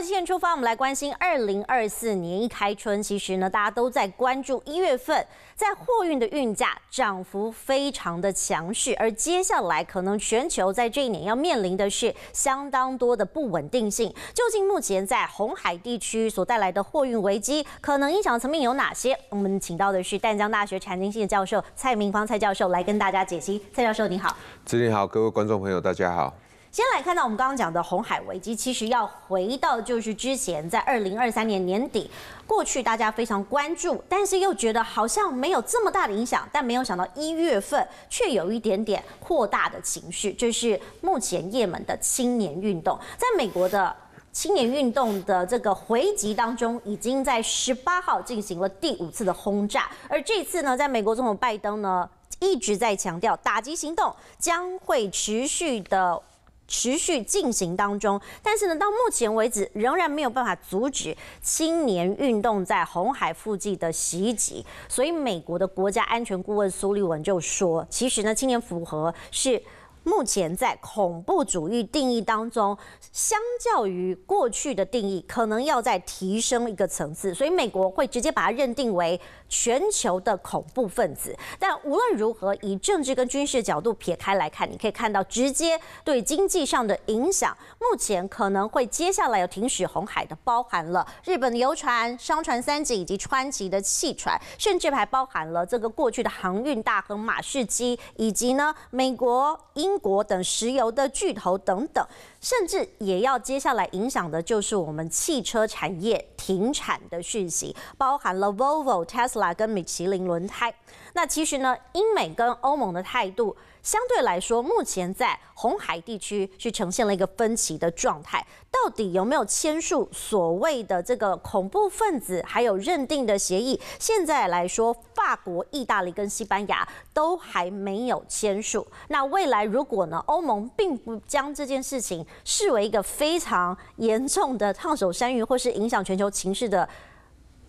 连线出发，我们来关心二零二四年一开春，其实呢，大家都在关注一月份在货运的运价涨幅非常的强势，而接下来可能全球在这一年要面临的是相当多的不稳定性。究竟目前在红海地区所带来的货运危机，可能影响层面有哪些？我们请到的是淡江大学财经系的教授蔡明芳蔡教授来跟大家解析。蔡教授你好，主持好，各位观众朋友大家好。先来看到我们刚刚讲的红海危机，其实要回到就是之前在二零二三年年底，过去大家非常关注，但是又觉得好像没有这么大的影响，但没有想到一月份却有一点点扩大的情绪，就是目前也门的青年运动，在美国的青年运动的这个回击当中，已经在十八号进行了第五次的轰炸，而这次呢，在美国总统拜登呢一直在强调，打击行动将会持续的。持续进行当中，但是呢，到目前为止仍然没有办法阻止青年运动在红海附近的袭击。所以，美国的国家安全顾问苏利文就说：“其实呢，青年符合是。”目前在恐怖主义定义当中，相较于过去的定义，可能要再提升一个层次，所以美国会直接把它认定为全球的恐怖分子。但无论如何，以政治跟军事的角度撇开来看，你可以看到直接对经济上的影响。目前可能会接下来要停驶红海的，包含了日本的游船、商船三井以及川崎的汽船，甚至还包含了这个过去的航运大亨马士基，以及呢美国英。英国等石油的巨头等等，甚至也要接下来影响的，就是我们汽车产业停产的讯息，包含了 Volvo、Tesla 跟米其林轮胎。那其实呢，英美跟欧盟的态度。相对来说，目前在红海地区是呈现了一个分歧的状态。到底有没有签署所谓的这个恐怖分子还有认定的协议？现在来说，法国、意大利跟西班牙都还没有签署。那未来如果呢，欧盟并不将这件事情视为一个非常严重的烫手山芋，或是影响全球情势的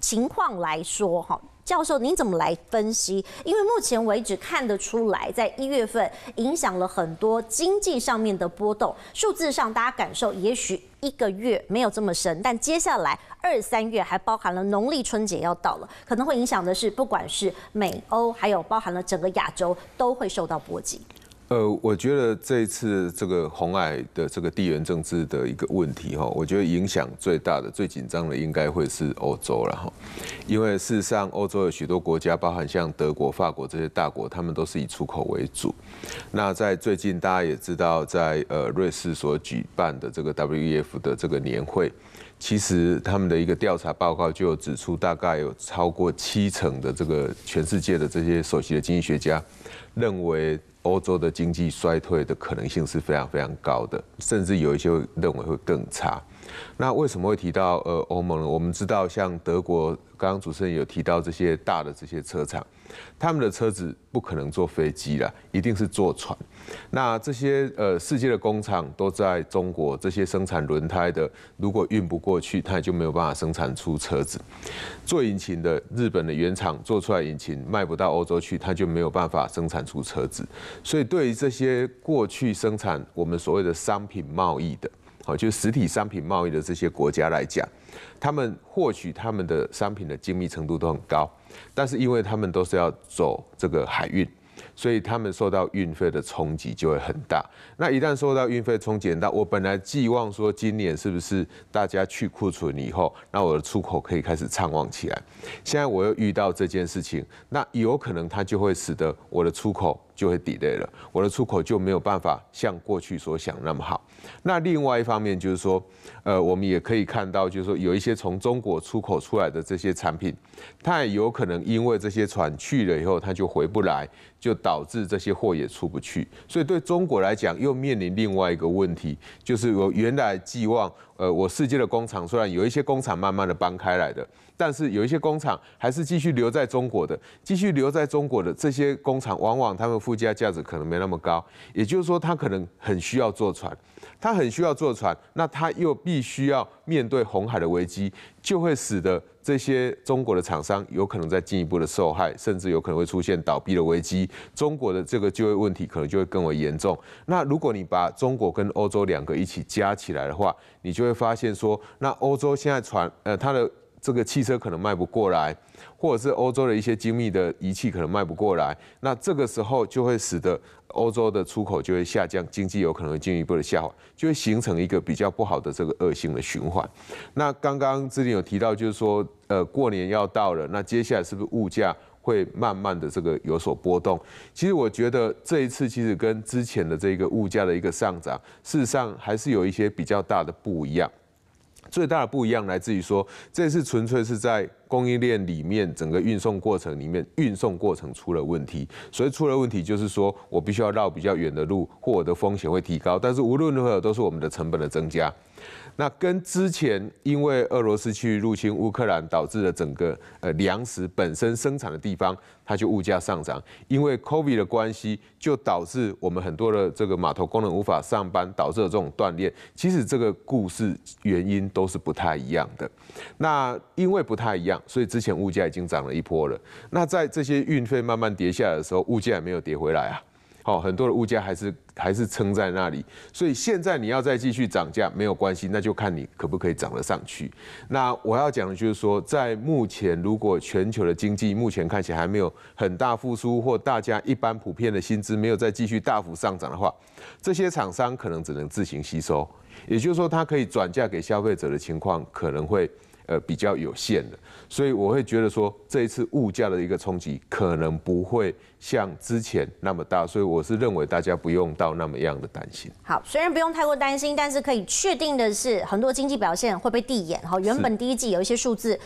情况来说，哈。教授，您怎么来分析？因为目前为止看得出来，在一月份影响了很多经济上面的波动。数字上大家感受，也许一个月没有这么深，但接下来二三月还包含了农历春节要到了，可能会影响的是，不管是美欧，还有包含了整个亚洲，都会受到波及。呃，我觉得这一次这个红海的这个地缘政治的一个问题哈，我觉得影响最大的、最紧张的应该会是欧洲了哈，因为事实上欧洲有许多国家，包含像德国、法国这些大国，他们都是以出口为主。那在最近大家也知道，在呃瑞士所举办的这个 W E F 的这个年会。其实他们的一个调查报告就有指出，大概有超过七成的这个全世界的这些首席的经济学家，认为欧洲的经济衰退的可能性是非常非常高的，甚至有一些认为会更差。那为什么会提到呃欧盟呢？我们知道，像德国，刚刚主持人有提到这些大的这些车厂，他们的车子不可能坐飞机了，一定是坐船。那这些呃世界的工厂都在中国，这些生产轮胎的，如果运不过去，也就没有办法生产出车子；做引擎的，日本的原厂做出来引擎卖不到欧洲去，它就没有办法生产出车子。所以对于这些过去生产我们所谓的商品贸易的。好，就实体商品贸易的这些国家来讲，他们或许他们的商品的精密程度都很高，但是因为他们都是要走这个海运，所以他们受到运费的冲击就会很大。那一旦受到运费冲击很大，我本来寄望说今年是不是大家去库存以后，那我的出口可以开始畅旺起来，现在我又遇到这件事情，那有可能它就会使得我的出口。就会 delay 了，我的出口就没有办法像过去所想那么好。那另外一方面就是说，呃，我们也可以看到，就是说有一些从中国出口出来的这些产品，它也有可能因为这些船去了以后，它就回不来，就导致这些货也出不去。所以对中国来讲，又面临另外一个问题，就是我原来寄望，呃，我世界的工厂虽然有一些工厂慢慢的搬开来的。但是有一些工厂还是继续留在中国的，继续留在中国的这些工厂，往往他们附加价值可能没那么高，也就是说，他可能很需要坐船，他很需要坐船，那他又必须要面对红海的危机，就会使得这些中国的厂商有可能在进一步的受害，甚至有可能会出现倒闭的危机，中国的这个就业问题可能就会更为严重。那如果你把中国跟欧洲两个一起加起来的话，你就会发现说，那欧洲现在船呃它的。这个汽车可能卖不过来，或者是欧洲的一些精密的仪器可能卖不过来，那这个时候就会使得欧洲的出口就会下降，经济有可能进一步的下滑，就会形成一个比较不好的这个恶性的循环。那刚刚之前有提到，就是说，呃，过年要到了，那接下来是不是物价会慢慢的这个有所波动？其实我觉得这一次其实跟之前的这个物价的一个上涨，事实上还是有一些比较大的不一样。最大的不一样来自于说，这次纯粹是在。供应链里面整个运送过程里面，运送过程出了问题，所以出了问题就是说我必须要绕比较远的路，我的风险会提高，但是无论如何都是我们的成本的增加。那跟之前因为俄罗斯去入侵乌克兰导致的整个呃粮食本身生产的地方，它就物价上涨，因为 COVID 的关系就导致我们很多的这个码头工人无法上班，导致了这种断裂。其实这个故事原因都是不太一样的。那因为不太一样。所以之前物价已经涨了一波了，那在这些运费慢慢跌下来的时候，物价没有跌回来啊，好，很多的物价还是还是撑在那里。所以现在你要再继续涨价没有关系，那就看你可不可以涨得上去。那我要讲的就是说，在目前如果全球的经济目前看起来还没有很大复苏，或大家一般普遍的薪资没有再继续大幅上涨的话，这些厂商可能只能自行吸收，也就是说，它可以转嫁给消费者的情况可能会。呃，比较有限的，所以我会觉得说，这一次物价的一个冲击可能不会像之前那么大，所以我是认为大家不用到那么样的担心。好，虽然不用太过担心，但是可以确定的是，很多经济表现会被递延。好，原本第一季有一些数字。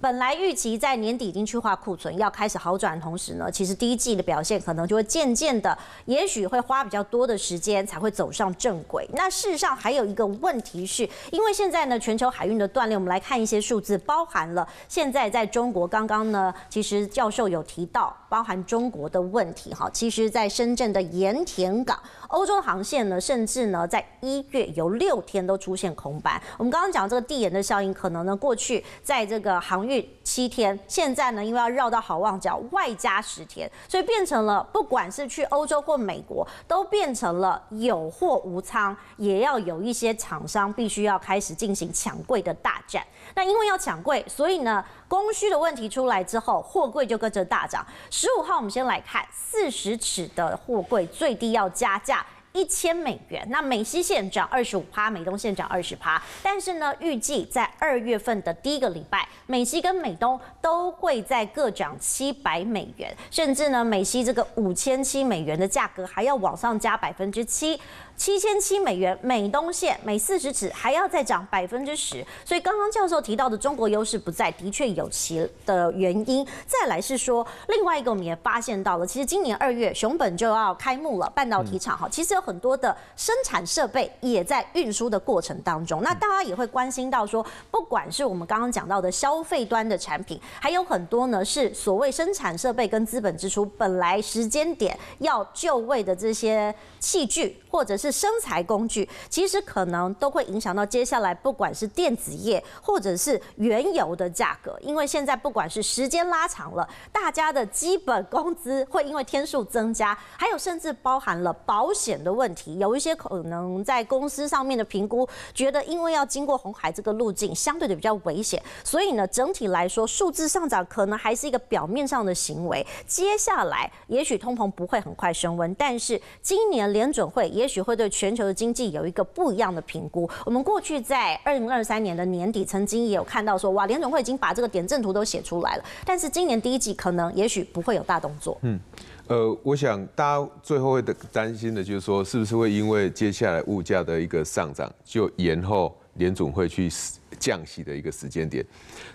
本来预期在年底已经去化库存要开始好转，同时呢，其实第一季的表现可能就会渐渐的，也许会花比较多的时间才会走上正轨。那事实上还有一个问题，是因为现在呢全球海运的断裂，我们来看一些数字，包含了现在在中国，刚刚呢其实教授有提到，包含中国的问题哈，其实，在深圳的盐田港。欧洲航线呢，甚至呢，在一月有六天都出现空白。我们刚刚讲这个地缘的效应，可能呢，过去在这个航运七天，现在呢，因为要绕到好望角，外加十天，所以变成了不管是去欧洲或美国，都变成了有货无仓，也要有一些厂商必须要开始进行抢柜的大战。那因为要抢柜，所以呢。供需的问题出来之后，货柜就跟着大涨。十五号，我们先来看四十尺的货柜最低要加价。一千美元，那美西线涨二十五趴，美东线涨二十趴。但是呢，预计在二月份的第一个礼拜，美西跟美东都会在各涨七百美元，甚至呢，美西这个五千七美元的价格还要往上加百分之七，七千七美元。美东线每四十尺还要再涨百分之十。所以刚刚教授提到的中国优势不在，的确有其的原因。再来是说另外一个，我们也发现到了，其实今年二月熊本就要开幕了，半导体厂哈，其实。很多的生产设备也在运输的过程当中，那大家也会关心到说，不管是我们刚刚讲到的消费端的产品，还有很多呢是所谓生产设备跟资本支出本来时间点要就位的这些器具。或者是生财工具，其实可能都会影响到接下来，不管是电子业或者是原油的价格，因为现在不管是时间拉长了，大家的基本工资会因为天数增加，还有甚至包含了保险的问题，有一些可能在公司上面的评估，觉得因为要经过红海这个路径，相对的比较危险，所以呢，整体来说，数字上涨可能还是一个表面上的行为，接下来也许通膨不会很快升温，但是今年联准会。也许会对全球的经济有一个不一样的评估。我们过去在二零二三年的年底，曾经也有看到说，哇，联总会已经把这个点阵图都写出来了。但是今年第一季可能也许不会有大动作。嗯，呃，我想大家最后会担心的就是说，是不是会因为接下来物价的一个上涨，就延后联总会去降息的一个时间点？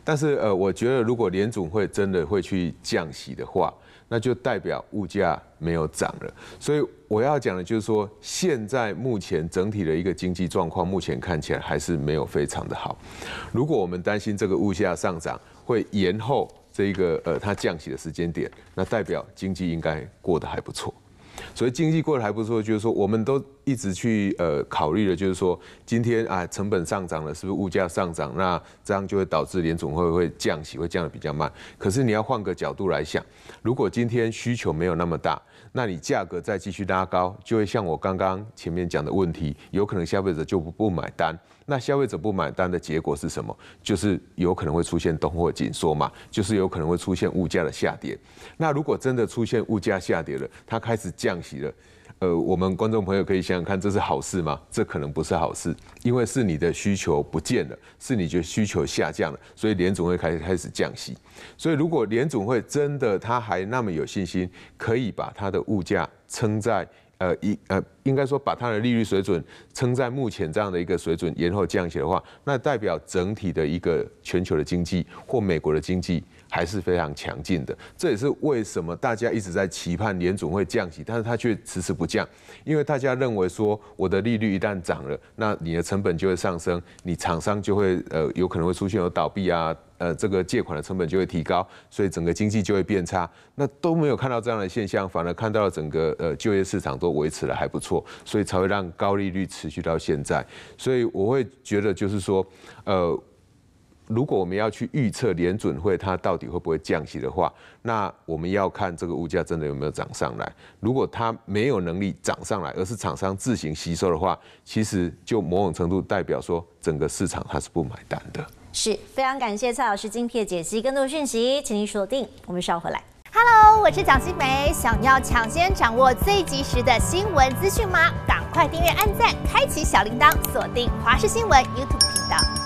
但是呃，我觉得如果联总会真的会去降息的话，那就代表物价没有涨了，所以我要讲的就是说，现在目前整体的一个经济状况，目前看起来还是没有非常的好。如果我们担心这个物价上涨会延后这一个呃它降息的时间点，那代表经济应该过得还不错。所以经济过得还不错，就是说我们都。一直去呃考虑的，就是说今天啊成本上涨了，是不是物价上涨？那这样就会导致联总会会降息，会降的比较慢。可是你要换个角度来想，如果今天需求没有那么大，那你价格再继续拉高，就会像我刚刚前面讲的问题，有可能消费者就不不买单。那消费者不买单的结果是什么？就是有可能会出现通货紧缩嘛，就是有可能会出现物价的下跌。那如果真的出现物价下跌了，它开始降息了。呃，我们观众朋友可以想想看，这是好事吗？这可能不是好事，因为是你的需求不见了，是你就需求下降了，所以联总会开开始降息。所以如果联总会真的他还那么有信心，可以把他的物价撑在。呃，一呃，应该说把它的利率水准撑在目前这样的一个水准，延后降息的话，那代表整体的一个全球的经济或美国的经济还是非常强劲的。这也是为什么大家一直在期盼联总会降息，但是它却迟迟不降，因为大家认为说我的利率一旦涨了，那你的成本就会上升，你厂商就会呃有可能会出现有倒闭啊。呃，这个借款的成本就会提高，所以整个经济就会变差。那都没有看到这样的现象，反而看到了整个呃就业市场都维持的还不错，所以才会让高利率持续到现在。所以我会觉得就是说，呃，如果我们要去预测联准会它到底会不会降息的话，那我们要看这个物价真的有没有涨上来。如果它没有能力涨上来，而是厂商自行吸收的话，其实就某种程度代表说整个市场它是不买单的。是非常感谢蔡老师精辟的解析，更多讯息，请您锁定我们稍后回来。Hello，我是蒋欣梅，想要抢先掌握最及时的新闻资讯吗？赶快订阅、按赞、开启小铃铛，锁定华视新闻 YouTube 频道。